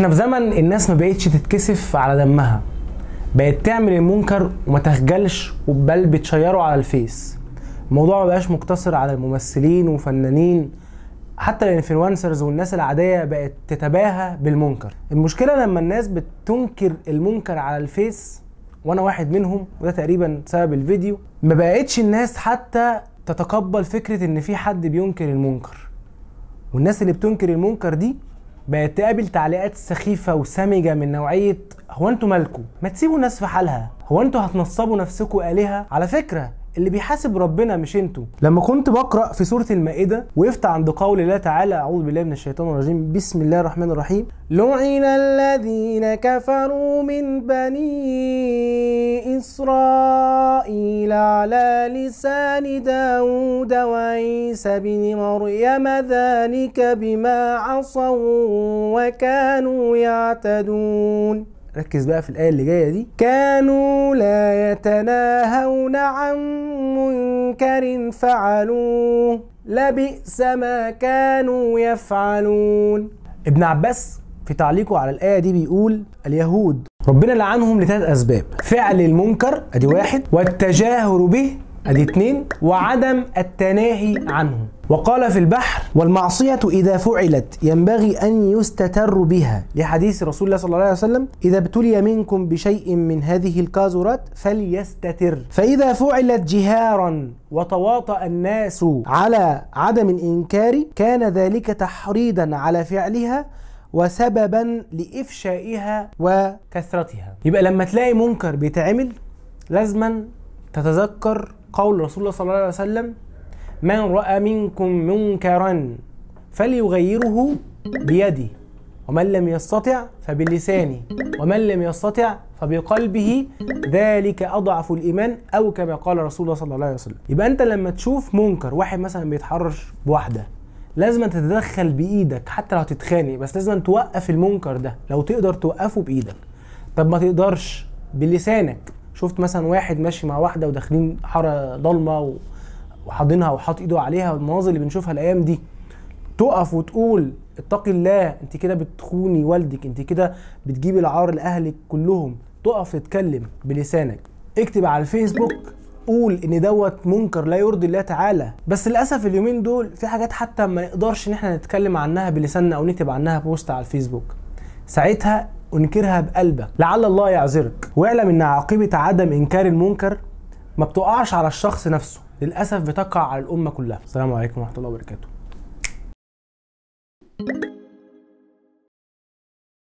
احنا في زمن الناس ما بقتش تتكسف على دمها بقت تعمل المنكر وما تخجلش بل بتشيره على الفيس الموضوع ما بقاش مقتصر على الممثلين وفنانين حتى الانفلونسرز والناس العاديه بقت تتباهى بالمنكر المشكله لما الناس بتنكر المنكر على الفيس وانا واحد منهم وده تقريبا سبب الفيديو ما بقتش الناس حتى تتقبل فكره ان في حد بينكر المنكر والناس اللي بتنكر المنكر دي بقت تقابل تعليقات سخيفة وسامجة من نوعية هو انتوا مالكوا؟ ما تسيبوا الناس في حالها، هو انتوا هتنصبوا نفسكوا آلهة؟ على فكرة اللي بيحاسب ربنا مش انتوا لما كنت بقرا في سوره المائده وقفت عند قول الله تعالى اعوذ بالله من الشيطان الرجيم بسم الله الرحمن الرحيم لعن الذين كفروا من بني اسرائيل على لسان داود وعيسى بن مريم ذلك بما عصوا وكانوا يعتدون ركز بقى في الآية اللي جاية دي كانوا لا يتناهون عن منكر فعلوه لبئس ما كانوا يفعلون ابن عباس في تعليقه على الآية دي بيقول اليهود ربنا لعنهم لثلاث أسباب فعل المنكر أدي واحد والتجاهر به ادي اتنين وعدم التناهي عنه وقال في البحر والمعصية إذا فعلت ينبغي أن يستتر بها لحديث رسول الله صلى الله عليه وسلم إذا ابتلي منكم بشيء من هذه الكازورات فليستتر فإذا فعلت جهارا وتواطأ الناس على عدم الإنكار كان ذلك تحريضا على فعلها وسببا لإفشائها وكثرتها يبقى لما تلاقي منكر بيتعمل لازما تتذكر قول رسول الله صلى الله عليه وسلم من رأى منكم منكرا فليغيره بيده ومن لم يستطع فبلسانه ومن لم يستطع فبقلبه ذلك اضعف الايمان او كما قال رسول الله صلى الله عليه وسلم يبقى انت لما تشوف منكر واحد مثلا بيتحرش بواحده لازم تتدخل بايدك حتى لو هتتخانق بس لازم توقف المنكر ده لو تقدر توقفه بايدك طب ما تقدرش بلسانك شفت مثلا واحد ماشي مع واحده وداخلين حاره ضلمه وحاضنها وحاط ايده عليها والمناظر اللي بنشوفها الايام دي تقف وتقول اتقي الله انت كده بتخوني والدك انت كده بتجيبي العار لاهلك كلهم تقف تتكلم بلسانك اكتب على الفيسبوك قول ان دوت منكر لا يرضي الله تعالى بس للاسف اليومين دول في حاجات حتى ما نقدرش ان احنا نتكلم عنها بلساننا او نكتب عنها بوست على الفيسبوك ساعتها انكرها بقلبك لعل الله يعذرك واعلم ان عاقبه عدم انكار المنكر ما بتقعش على الشخص نفسه للاسف بتقع على الامه كلها السلام عليكم ورحمه الله وبركاته